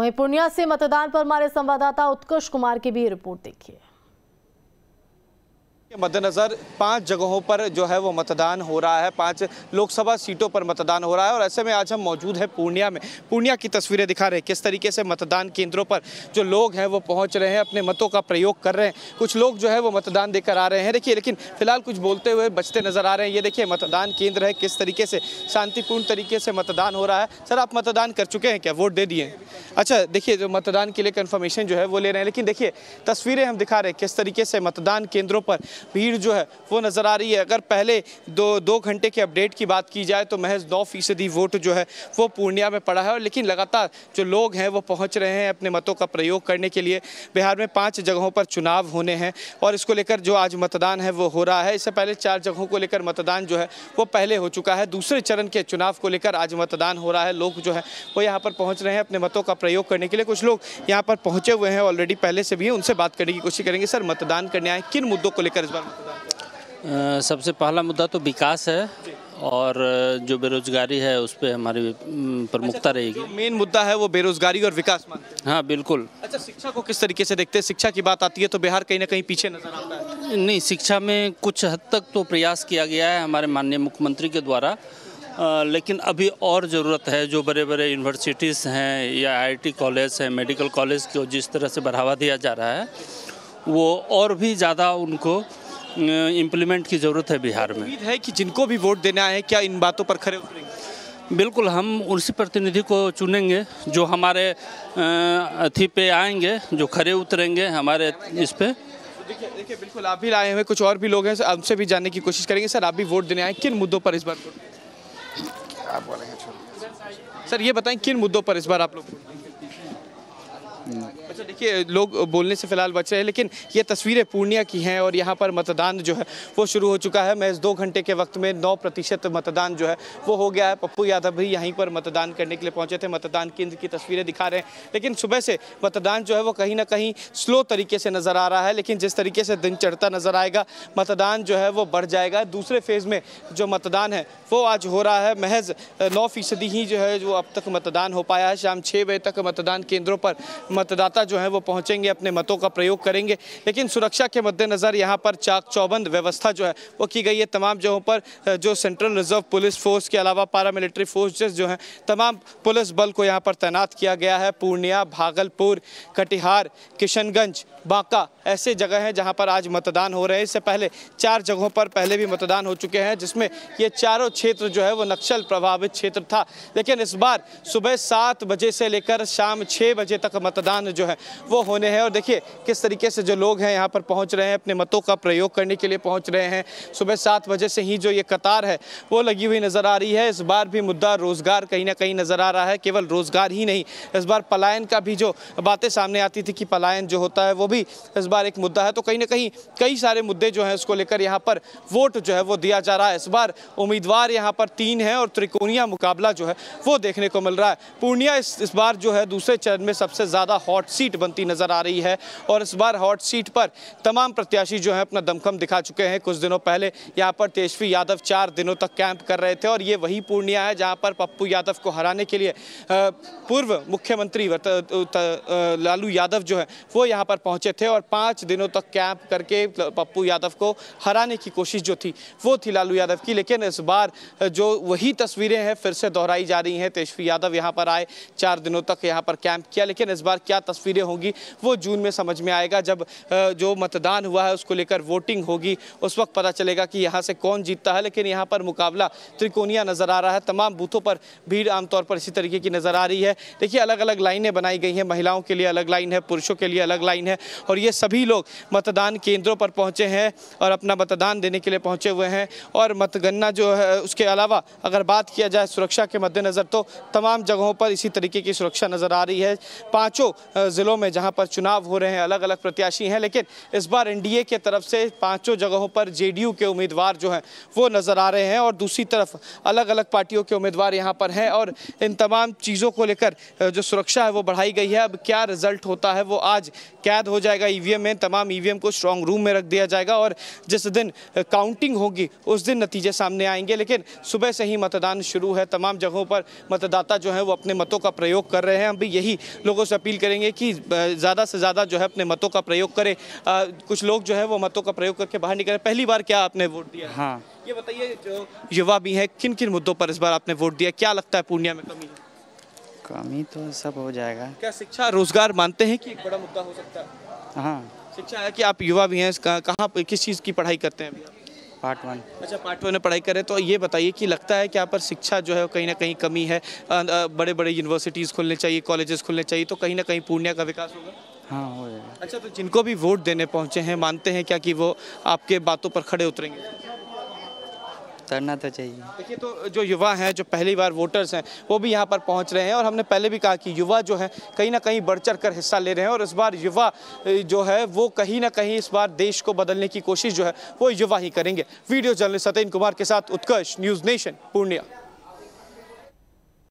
वहीं पूर्णिया से मतदान पर हमारे संवाददाता उत्कर्ष कुमार की भी रिपोर्ट देखिए मद्देनज़र पांच जगहों पर जो है वो मतदान हो रहा है पांच लोकसभा सीटों पर मतदान हो रहा है और ऐसे में आज हम मौजूद हैं पूर्णिया में पूर्णिया की तस्वीरें दिखा रहे हैं किस तरीके से मतदान केंद्रों पर जो लोग हैं वो पहुंच रहे हैं अपने मतों का प्रयोग कर रहे हैं कुछ लोग जो है वो मतदान देकर आ रहे हैं देखिए लेकिन फिलहाल कुछ बोलते हुए बचते नज़र आ रहे हैं ये देखिए मतदान केंद्र है किस तरीके से शांतिपूर्ण तरीके से मतदान हो रहा है सर आप मतदान कर चुके हैं क्या वोट दे दिए अच्छा देखिए जो मतदान के लिए कन्फर्मेशन जो है वो ले रहे हैं लेकिन देखिए तस्वीरें हम दिखा रहे हैं किस तरीके से मतदान केंद्रों पर भीड़ जो है वो नज़र आ रही है अगर पहले दो दो घंटे के अपडेट की बात की जाए तो महज नौ फीसदी वोट जो है वो पूर्णिया में पड़ा है और लेकिन लगातार जो लोग हैं वो पहुँच रहे हैं अपने मतों का प्रयोग करने के लिए बिहार में पाँच जगहों पर चुनाव होने हैं और इसको लेकर जो आज मतदान है वो हो रहा है इससे पहले चार जगहों को लेकर मतदान जो है वो पहले हो चुका है दूसरे चरण के चुनाव को लेकर आज मतदान हो रहा है लोग जो है वो यहाँ पर पहुँच रहे हैं अपने मतों का प्रयोग करने के लिए कुछ लोग यहाँ पर पहुँचे हुए हैं ऑलरेडी पहले से भी उनसे बात करने की कोशिश करेंगे सर मतदान करने आए किन मुद्दों को लेकर इस बार मतदान सबसे पहला मुद्दा तो विकास है और जो बेरोजगारी है उस पर हमारी प्रमुखता अच्छा, तो रहेगी मेन मुद्दा है वो बेरोजगारी और विकास मानते हाँ बिल्कुल अच्छा शिक्षा को किस तरीके से देखते हैं शिक्षा की बात आती है तो बिहार कहीं ना कहीं पीछे नजर आता है नहीं शिक्षा में कुछ हद तक तो प्रयास किया गया है हमारे माननीय मुख्यमंत्री के द्वारा आ, लेकिन अभी और ज़रूरत है जो बड़े बड़े यूनिवर्सिटीज़ हैं या आई कॉलेज हैं मेडिकल कॉलेज को जिस तरह से बढ़ावा दिया जा रहा है वो और भी ज़्यादा उनको इम्प्लीमेंट की ज़रूरत है बिहार में उम्मीद है कि जिनको भी वोट देना है क्या इन बातों पर खड़े उतरेंगे बिल्कुल हम उसी प्रतिनिधि को चुनेंगे जो हमारे अथी पे आएंगे जो खड़े उतरेंगे हमारे इस पे देखिए बिल्कुल आप भी आए हुए कुछ और भी लोग हैं हमसे भी जानने की कोशिश करेंगे सर आप भी वोट देने आए किन मुद्दों पर इस बार आप बोलेंगे सर ये बताएं किन मुद्दों पर इस बार आप लोग अच्छा देखिए लोग बोलने से फिलहाल बच रहे हैं लेकिन ये तस्वीरें पूर्णिया की हैं और यहाँ पर मतदान जो है वो शुरू हो चुका है महज दो घंटे के वक्त में नौ प्रतिशत मतदान जो है वो हो गया है पप्पू यादव भी यहीं पर मतदान करने के लिए पहुँचे थे मतदान केंद्र की तस्वीरें दिखा रहे हैं लेकिन सुबह से मतदान जो है वो कहीं ना कहीं स्लो तरीके से नज़र आ रहा है लेकिन जिस तरीके से दिन चढ़ता नज़र आएगा मतदान जो है वो बढ़ जाएगा दूसरे फेज़ में जो मतदान है वो आज हो रहा है महज नौ फीसदी ही जो है जो अब तक मतदान हो पाया है शाम छः बजे तक मतदान केंद्रों पर मतदाता मतदाता जो है वो पहुंचेंगे अपने मतों का प्रयोग करेंगे लेकिन सुरक्षा के मद्देनज़र यहाँ पर चाक चौबंद व्यवस्था जो है वो की गई है तमाम जगहों पर जो सेंट्रल रिजर्व पुलिस फोर्स के अलावा पैरामिलिट्री फोर्सेज जो हैं तमाम पुलिस बल को यहाँ पर तैनात किया गया है पूर्णिया भागलपुर कटिहार किशनगंज बांका ऐसे जगह हैं जहाँ पर आज मतदान हो रहे हैं इससे पहले चार जगहों पर पहले भी मतदान हो चुके हैं जिसमें ये चारों क्षेत्र जो है वो नक्सल प्रभावित क्षेत्र था लेकिन इस बार सुबह सात बजे से लेकर शाम छः बजे तक मतदान जो है है वो होने हैं और देखिए किस तरीके से जो लोग हैं यहाँ पर पहुँच रहे हैं अपने मतों का प्रयोग करने के लिए पहुँच रहे हैं सुबह सात बजे से ही जो ये कतार है वो लगी हुई नज़र आ रही है इस बार भी मुद्दा रोज़गार कहीं ना कहीं नज़र आ रहा है केवल रोज़गार ही नहीं इस बार पलायन का भी जो बातें सामने आती थी कि पलायन जो होता है वो भी इस बार एक मुद्दा है तो कहीं ना कहीं कई सारे मुद्दे जो हैं उसको लेकर यहाँ पर वोट जो है वो दिया जा रहा है इस बार उम्मीदवार यहाँ पर तीन है और त्रिकोणिया मुकाबला जो है वो देखने को मिल रहा है पूर्णिया इस, इस बार जो है दूसरे चरण में सबसे ज़्यादा हॉट सीट बनती नज़र आ रही है और इस बार हॉट सीट पर तमाम प्रत्याशी जो है अपना दमखम दिखा चुके हैं कुछ दिनों पहले यहाँ पर तेजस्वी यादव चार दिनों तक कैंप कर रहे थे और ये वही पूर्णिया है जहाँ पर पप्पू यादव को हराने के लिए पूर्व मुख्यमंत्री लालू यादव जो है वो यहाँ पर पहुँचे थे और पाँच दिनों तक कैंप करके पप्पू यादव को हराने की कोशिश जो थी वो थी लालू यादव की लेकिन इस बार जो वही तस्वीरें हैं फिर से दोहराई जा रही हैं तेजस्वी यादव यहाँ पर आए चार दिनों तक यहाँ पर कैंप किया लेकिन इस बार क्या तस्वीर तस्वीरें होंगी वो जून में समझ में आएगा जब जो मतदान हुआ है उसको लेकर वोटिंग होगी उस वक्त पता चलेगा कि यहाँ से कौन जीतता है लेकिन यहाँ पर मुकाबला त्रिकोणिया नज़र आ रहा है तमाम बूथों पर भीड़ आमतौर पर इसी तरीके की नज़र आ रही है देखिए अलग अलग लाइनें बनाई गई हैं महिलाओं के लिए अलग लाइन है पुरुषों के लिए अलग लाइन है और ये सभी लोग मतदान केंद्रों पर पहुँचे हैं और अपना मतदान देने के लिए पहुँचे हुए हैं और मतगणना जो है उसके अलावा अगर बात किया जाए सुरक्षा के मद्देनज़र तो तमाम जगहों पर इसी तरीके की सुरक्षा नज़र आ रही है पाँचों ज़िलों में जहां पर चुनाव हो रहे हैं अलग अलग प्रत्याशी हैं लेकिन इस बार एनडीए के तरफ से पांचों जगहों पर जेडीयू के उम्मीदवार जो हैं वो नज़र आ रहे हैं और दूसरी तरफ अलग अलग पार्टियों के उम्मीदवार यहाँ पर हैं और इन तमाम चीज़ों को लेकर जो सुरक्षा है वो बढ़ाई गई है अब क्या रिजल्ट होता है वो आज कैद हो जाएगा ई में तमाम ई को स्ट्रॉन्ग रूम में रख दिया जाएगा और जिस दिन काउंटिंग होगी उस दिन नतीजे सामने आएंगे लेकिन सुबह से ही मतदान शुरू है तमाम जगहों पर मतदाता जो है वो अपने मतों का प्रयोग कर रहे हैं हम भी यही लोगों से अपील करेंगे कि ही ज़्यादा से ज़्यादा जो है अपने मतों का प्रयोग करें कुछ लोग जो है वो मतों का प्रयोग करके बाहर निकले पहली बार क्या आपने वोट दिया हाँ ये बताइए जो युवा भी हैं किन किन मुद्दों पर इस बार आपने वोट दिया क्या लगता है पूर्णिया में कमी कमी तो सब हो जाएगा क्या शिक्षा रोजगार मानते हैं कि एक बड़ा मुद्दा हो सकता है हाँ शिक्षा है कि आप युवा भी हैं कहाँ किस चीज़ की पढ़ाई करते हैं अभी पार्ट वन अच्छा पार्ट वन में पढ़ाई करें तो ये बताइए कि लगता है कि यहाँ पर शिक्षा जो है कहीं ना कहीं कमी है बड़े बड़े यूनिवर्सिटीज़ खुलने चाहिए कॉलेजेस खुलने चाहिए तो कहीं ना कहीं पूर्णिया का विकास होगा हाँ हो जाएगा अच्छा तो जिनको भी वोट देने पहुँचे हैं मानते हैं क्या कि वो आपके बातों पर खड़े उतरेंगे करना तो चाहिए देखिए तो जो युवा हैं जो पहली बार वोटर्स हैं वो भी यहाँ पर पहुँच रहे हैं और हमने पहले भी कहा कि युवा जो है कहीं ना कहीं बढ़ चढ़ कर हिस्सा ले रहे हैं और इस बार युवा जो है वो कहीं ना कहीं इस बार देश को बदलने की कोशिश जो है वो युवा ही करेंगे वीडियो जर्नलिस्ट सतीन कुमार के साथ उत्कर्ष न्यूज़ नेशन पूर्णिया